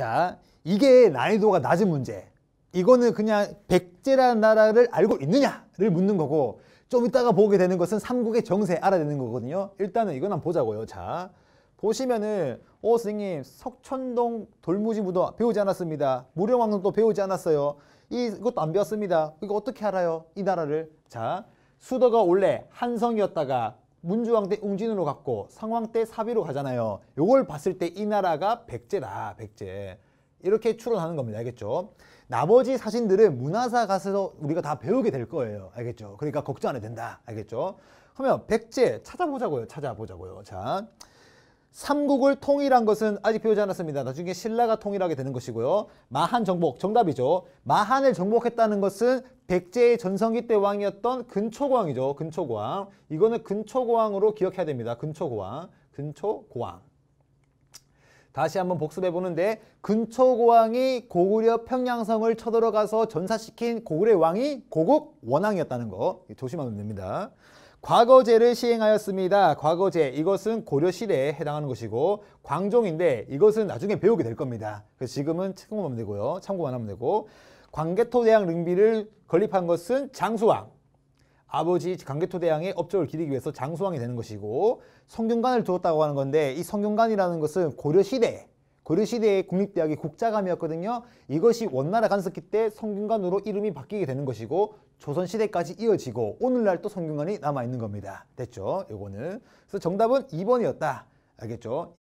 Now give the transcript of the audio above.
자, 이게 난이도가 낮은 문제. 이거는 그냥 백제라는 나라를 알고 있느냐를 묻는 거고 좀 이따가 보게 되는 것은 삼국의 정세 알아야 되는 거거든요. 일단은 이건 한번 보자고요. 자, 보시면은 오 어, 선생님 석천동 돌무지 무도 배우지 않았습니다. 무령왕릉도 배우지 않았어요. 이것도 안 배웠습니다. 이거 어떻게 알아요? 이 나라를. 자, 수도가 원래 한성이었다가 문주왕 때 웅진으로 갔고 상왕 때 사비로 가잖아요. 요걸 봤을 때 이 나라가 백제다 백제 이렇게 추론하는 겁니다. 알겠죠? 나머지 사진들은 문화사 가서 우리가 다 배우게 될 거예요. 알겠죠? 그러니까 걱정 안 해도 된다. 알겠죠? 그러면 백제 찾아보자고요. 찾아보자고요. 자. 삼국을 통일한 것은 아직 배우지 않았습니다. 나중에 신라가 통일하게 되는 것이고요. 마한 정복, 정답이죠. 마한을 정복했다는 것은 백제의 전성기 때 왕이었던 근초고왕이죠. 근초고왕. 이거는 근초고왕으로 기억해야 됩니다. 근초고왕. 근초고왕. 다시 한번 복습해 보는데 근초고왕이 고구려 평양성을 쳐들어가서 전사시킨 고구려 왕이 고국 원왕이었다는 거 조심하면 됩니다. 과거제를 시행하였습니다. 과거제 이것은 고려시대에 해당하는 것이고 광종인데 이것은 나중에 배우게 될 겁니다. 그래서 지금은 참고만 하 되고요. 참고만 하면 되고 광개토 대왕 릉비를 건립한 것은 장수왕 아버지 광개토 대왕의 업적을 기리기 위해서 장수왕이 되는 것이고 성균관을 두었다고 하는 건데 이 성균관이라는 것은 고려시대 고려시대의 국립대학이 국자감이었거든요. 이것이 원나라 간섭기 때 성균관으로 이름이 바뀌게 되는 것이고 조선시대까지 이어지고 오늘날 또 성균관이 남아있는 겁니다. 됐죠? 요거는. 그래서 정답은 2번이었다. 알겠죠?